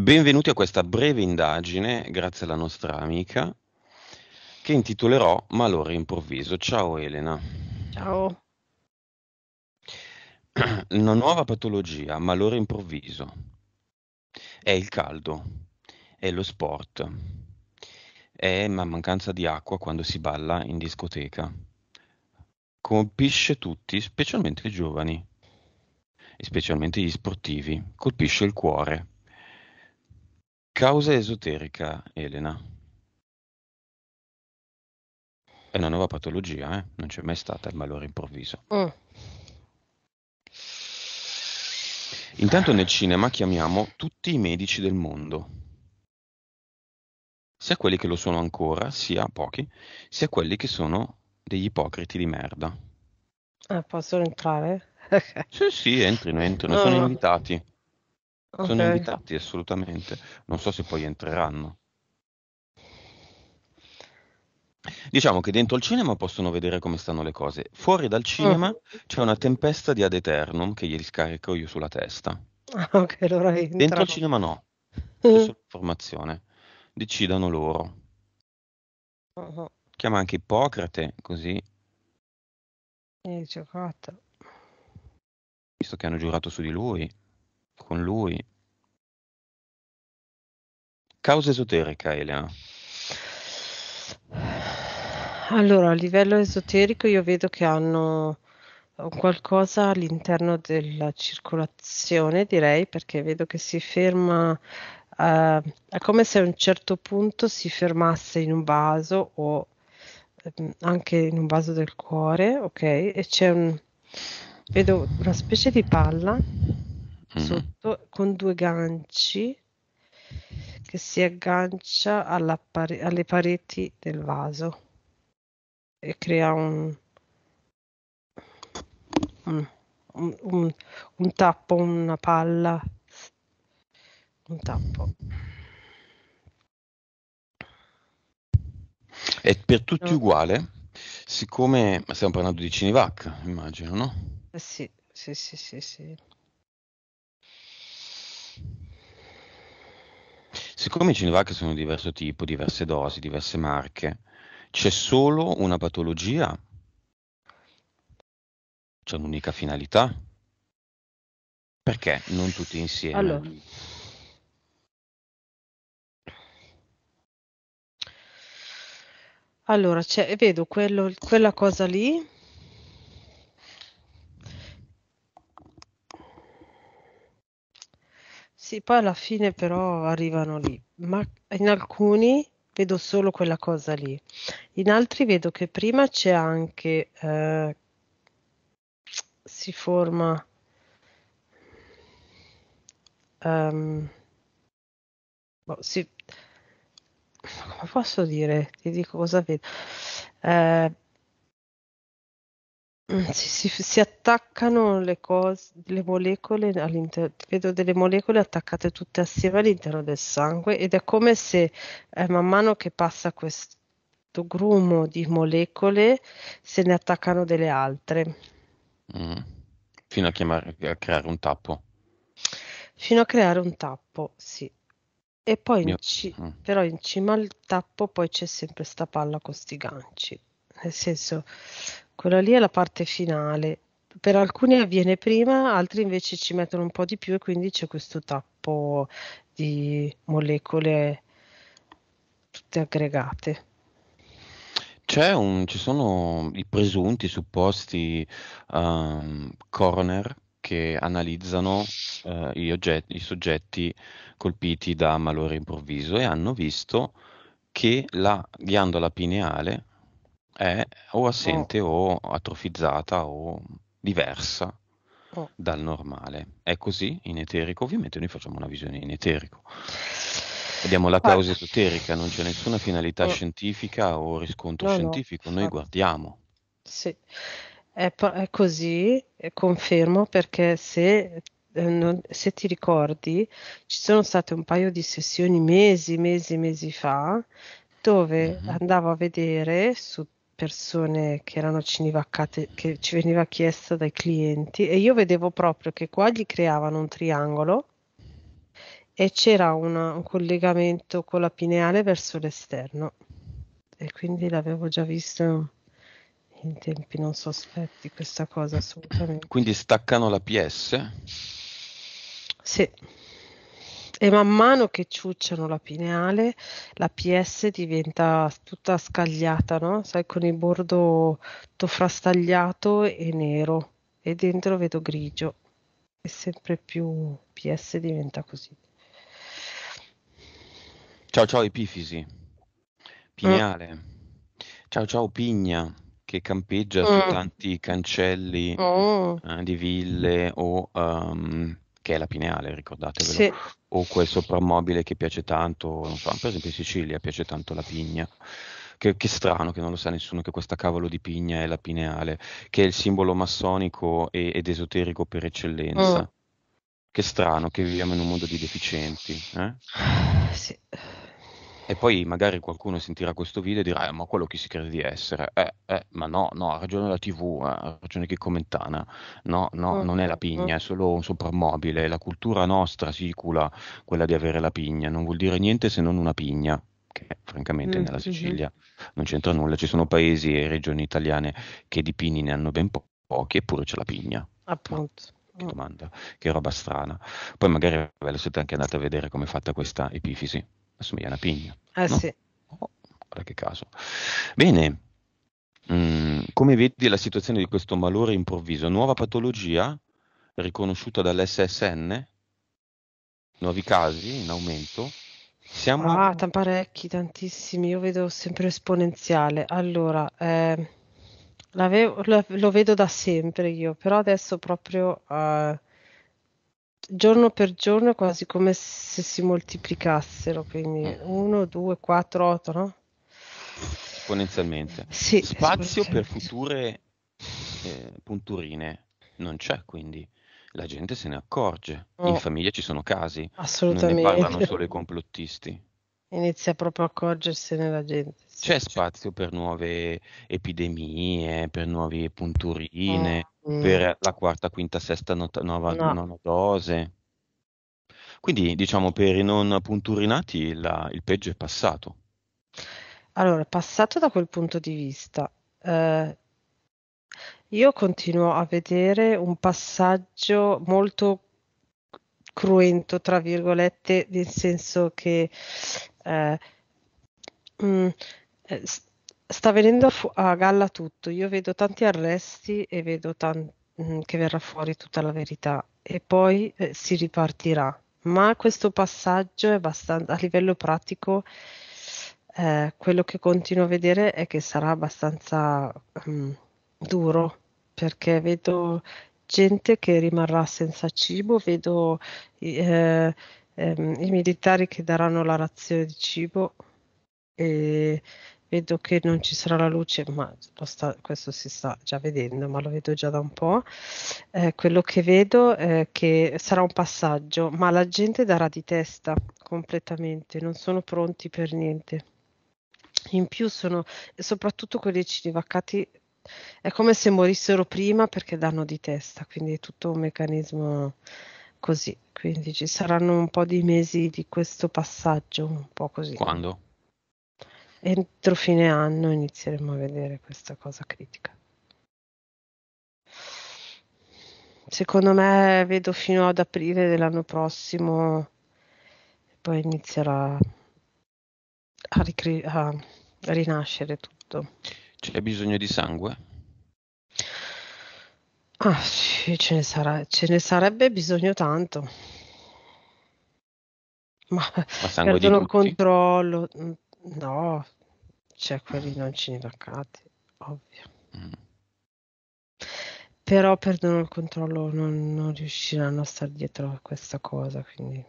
Benvenuti a questa breve indagine, grazie alla nostra amica, che intitolerò Malore improvviso. Ciao Elena. Ciao. Una nuova patologia, malore improvviso. È il caldo, è lo sport, è la mancanza di acqua quando si balla in discoteca. Colpisce tutti, specialmente i giovani, e specialmente gli sportivi. Colpisce il cuore Causa esoterica, Elena. È una nuova patologia, eh? non c'è mai stata il malore improvviso. Mm. Intanto nel cinema chiamiamo tutti i medici del mondo, sia quelli che lo sono ancora, sia pochi, sia quelli che sono degli ipocriti di merda. Eh, ah, posso entrare? sì, sì, entrino, entrino, no, sono no. invitati. Okay. Sono invitati assolutamente, non so se poi entreranno. Diciamo che dentro il cinema possono vedere come stanno le cose, fuori dal mm. cinema oh. c'è una tempesta di ad eternum che gli scarico io sulla testa. Ah, okay, allora dentro il cinema no, c'è mm. solo informazione, decidano loro. Uh-huh. Chiama anche Ippocrate, così. È eh, giocato. Visto che hanno giurato su di lui con lui. Causa esoterica, Elena. Allora, a livello esoterico io vedo che hanno qualcosa all'interno della circolazione, direi, perché vedo che si ferma, eh, è come se a un certo punto si fermasse in un vaso o eh, anche in un vaso del cuore, ok? E c'è un, vedo una specie di palla sotto con due ganci che si aggancia pare- alle pareti del vaso e crea un, un, un, un tappo, una palla, un tappo. È per tutti no. uguale? Siccome stiamo parlando di Cinevac, immagino, no? Eh sì, sì, sì, sì, sì. Siccome i Cinevac sono di diverso tipo, diverse dosi, diverse marche, c'è solo una patologia? C'è un'unica finalità? Perché non tutti insieme? Allora. Allora, vedo quello, quella cosa lì Sì, poi alla fine però arrivano lì, ma in alcuni vedo solo quella cosa lì, in altri vedo che prima c'è anche, eh, si forma, um, boh, si, come posso dire, ti dico cosa vedo. Eh, Mm, si, si, si, attaccano le cose, le molecole all'interno, vedo delle molecole attaccate tutte assieme all'interno del sangue ed è come se eh, man mano che passa questo grumo di molecole se ne attaccano delle altre. Mm. Fino a, chiamare, a creare un tappo. Fino a creare un tappo, sì. E poi in ci- mm. però in cima al tappo poi c'è sempre sta palla con sti ganci. Nel senso, quella lì è la parte finale. Per alcuni avviene prima, altri invece ci mettono un po' di più e quindi c'è questo tappo di molecole tutte aggregate. Un, ci sono i presunti, i supposti um, coroner che analizzano uh, eh, oggetti, i soggetti colpiti da malore improvviso e hanno visto che la ghiandola pineale è o assente oh. o atrofizzata o diversa oh. dal normale. È così in eterico? Ovviamente noi facciamo una visione in eterico. Vediamo la causa esoterica, non c'è nessuna finalità oh. scientifica o riscontro no, scientifico, no. noi guardiamo. Sì, è, è così, confermo, perché se eh, se ti ricordi, ci sono state un paio di sessioni mesi, mesi, mesi fa, dove mm-hmm. andavo a vedere su persone che erano cinevaccate, che ci veniva chiesto dai clienti e io vedevo proprio che qua gli creavano un triangolo e c'era una, un collegamento con la pineale verso l'esterno e quindi l'avevo già visto in tempi non sospetti questa cosa assolutamente. Quindi staccano la PS? Sì. E man mano che ciucciano la pineale, la PS diventa tutta scagliata, no? Sai, con il bordo tutto frastagliato e nero. E dentro vedo grigio. E sempre più PS diventa così. Ciao ciao epifisi. Pineale. Mm. Ciao ciao pigna che campeggia mm. su tanti cancelli oh. eh, di ville o... Um, che è la pineale, ricordatevelo, sì. o quel soprammobile che piace tanto, non so, per esempio in Sicilia piace tanto la pigna. Che, che, strano che non lo sa nessuno che questa cavolo di pigna è la pineale, che è il simbolo massonico e, ed esoterico per eccellenza. Mm. Che strano che viviamo in un mondo di deficienti. Eh? Sì. E poi magari qualcuno sentirà questo video e dirà: eh, Ma quello chi si crede di essere? Eh, eh, ma no, no, ha ragione la TV, eh, ha ragione che commentana. No, no, mm, non è la mm, mm. pigna, è solo un soprammobile. La cultura nostra sicula quella di avere la pigna, non vuol dire niente se non una pigna. Che francamente nella Sicilia non c'entra nulla. Ci sono paesi e regioni italiane che di pini ne hanno ben po- pochi, eppure c'è la pigna. Appunto. Che domanda, che roba strana. Poi magari ve la siete anche andate a vedere come è fatta questa epifisi assomiglia a una pigna. Eh no? sì. Oh, guarda che caso. Bene, mm, come vedi la situazione di questo malore improvviso? Nuova patologia riconosciuta dall'SSN? Nuovi casi in aumento? Siamo... Ah, tan parecchi, tantissimi, io vedo sempre esponenziale. Allora, eh, lo vedo da sempre io, però adesso proprio... Eh, giorno per giorno è quasi come se si moltiplicassero, quindi 1, 2, 4, 8, no? Esponenzialmente. Sì, Spazio per future eh, punturine non c'è, quindi la gente se ne accorge. Oh. In famiglia ci sono casi, assolutamente. Non ne parlano solo i complottisti. Inizia proprio a accorgersene la gente. Sì. C'è spazio per nuove epidemie, per nuove punturine. Oh Mm. per la quarta, quinta, sesta, not- nuova, no. nona dose. Quindi diciamo per i non punturinati la, il peggio è passato. Allora, passato da quel punto di vista, eh, io continuo a vedere un passaggio molto cruento, tra virgolette, nel senso che eh, mh, mm, eh, sta venendo a, fu- a, galla tutto. Io vedo tanti arresti e vedo tan- mm, che verrà fuori tutta la verità e poi eh, si ripartirà. Ma questo passaggio è abbastanza a livello pratico. Eh, quello che continuo a vedere è che sarà abbastanza mh, mm, duro perché vedo gente che rimarrà senza cibo, vedo eh, ehm, i militari che daranno la razione di cibo e vedo che non ci sarà la luce, ma sta, questo si sta già vedendo, ma lo vedo già da un po'. Eh, quello che vedo è che sarà un passaggio, ma la gente darà di testa completamente, non sono pronti per niente. In più sono, soprattutto quelli cinevaccati, è come se morissero prima perché danno di testa, quindi è tutto un meccanismo così. Quindi ci saranno un po' di mesi di questo passaggio, un po' così. Quando? entro fine anno inizieremo a vedere questa cosa critica. Secondo me vedo fino ad aprile dell'anno prossimo, poi inizierà a, ricri- a rinascere tutto. C'è bisogno di sangue? Ah, sì, ce ne, sarà, ce ne sarebbe bisogno tanto. Ma, Ma sangue perdono il controllo, mm, No, c'è cioè, quelli non cinedaccati, ovvio. Mm. Però perdono il controllo, non, non riusciranno a stare dietro a questa cosa, quindi...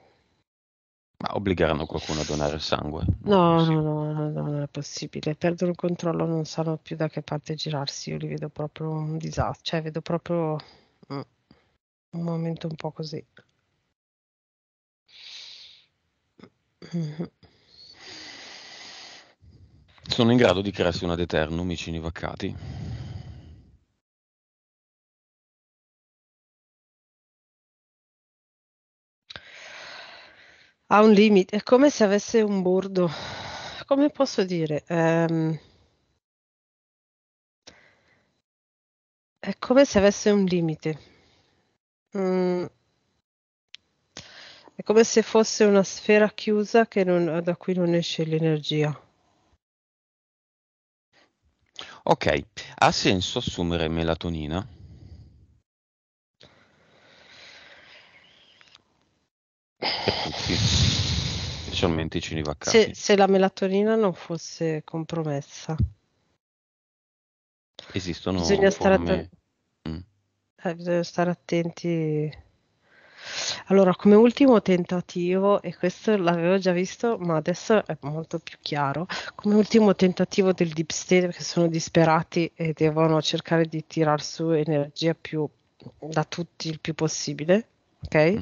Ma obbligheranno qualcuno a donare il sangue? No, no, no, no, non è possibile. Perdono il controllo, non sanno più da che parte girarsi. Io li vedo proprio un disastro. Cioè, vedo proprio mm, un momento un po' così. Mm-hmm sono in grado di crearsi una ad eternum i cinivaccati. Ha un limite, è come se avesse un bordo. Come posso dire? Um, è come se avesse un limite. Mm, è come se fosse una sfera chiusa che non, da cui non esce l'energia. Ok, ha senso assumere melatonina? Per specialmente i celibaccati. Se, se la melatonina non fosse compromessa. Esistono bisogna stare, att- mm. eh, bisogna stare attenti allora, come ultimo tentativo, e questo l'avevo già visto, ma adesso è molto più chiaro, come ultimo tentativo del Deep State, perché sono disperati e devono cercare di tirar su energia più, da tutti il più possibile, ok? Mm-hmm.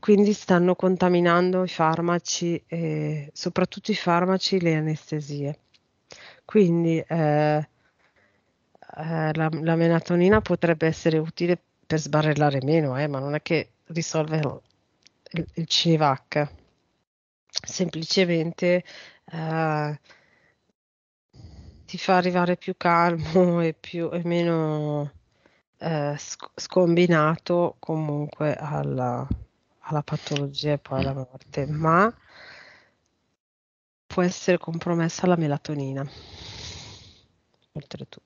Quindi stanno contaminando i farmaci, eh, soprattutto i farmaci e le anestesie. Quindi... Eh, eh, la, la, melatonina potrebbe essere utile per sbarrellare meno, eh, ma non è che risolve il, il CVH. Semplicemente eh, ti fa arrivare più calmo e, più, e meno eh, scombinato comunque alla, alla patologia e poi alla morte, ma può essere compromessa la melatonina, oltretutto.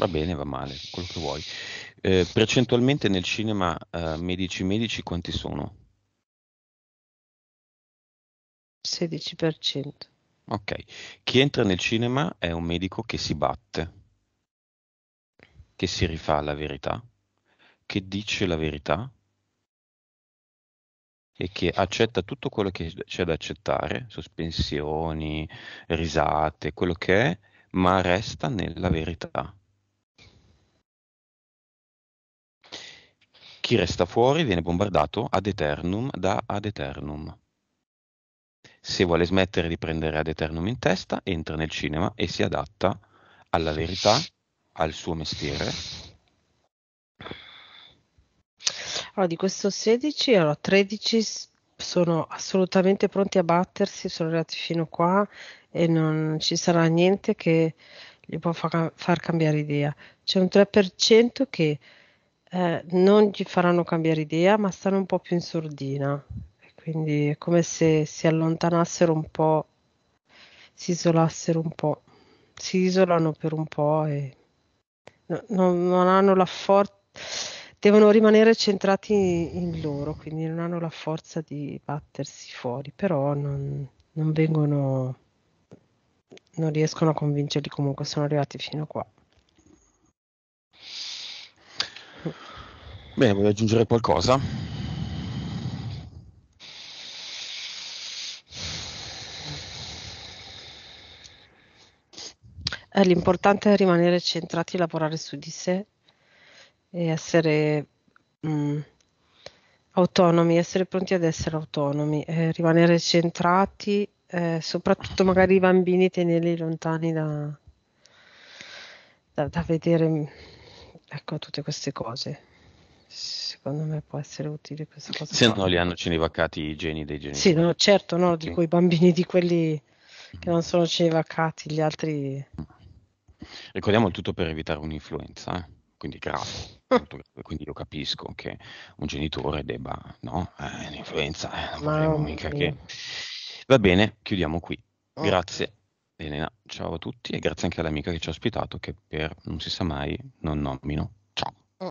Va bene, va male, quello che vuoi. Eh, percentualmente nel cinema eh, medici medici quanti sono? 16%. Ok, chi entra nel cinema è un medico che si batte, che si rifà la verità, che dice la verità e che accetta tutto quello che c'è da accettare, sospensioni, risate, quello che è, ma resta nella verità Chi resta fuori viene bombardato ad eternum da ad eternum. Se vuole smettere di prendere ad eternum in testa, entra nel cinema e si adatta alla verità, al suo mestiere. Allora, di questo 16, allora, 13 sono assolutamente pronti a battersi, sono arrivati fino qua e non ci sarà niente che gli può fa- far cambiare idea. C'è un 3% che eh, non gli faranno cambiare idea, ma stanno un po' più in sordina. Quindi è come se si allontanassero un po', si isolassero un po', si isolano per un po' e no, no, non hanno la forza, devono rimanere centrati in, in loro, quindi non hanno la forza di battersi fuori, però non, non vengono, non riescono a convincerli comunque, sono arrivati fino a qua. Bene, vuoi aggiungere qualcosa? Eh, l'importante è rimanere centrati, lavorare su di sé e essere mh, mm, autonomi, essere pronti ad essere autonomi, eh, rimanere centrati, eh, soprattutto magari i bambini tenerli lontani da, da, da vedere mm, ecco, tutte queste cose secondo me può essere utile questa cosa. Se qua. no, li hanno cinevaccati i geni dei genitori. Sì, no, certo, no, okay. dico bambini di quelli che non mm. sono cinevaccati, gli altri. Mm. Ricordiamo il tutto per evitare un'influenza, eh? quindi grave. quindi io capisco che un genitore debba, no? Eh, un'influenza, eh, non mica che. Va bene, chiudiamo qui. Oh. Grazie. Elena, ciao a tutti e grazie anche all'amica che ci ha ospitato che per non si sa mai non nomino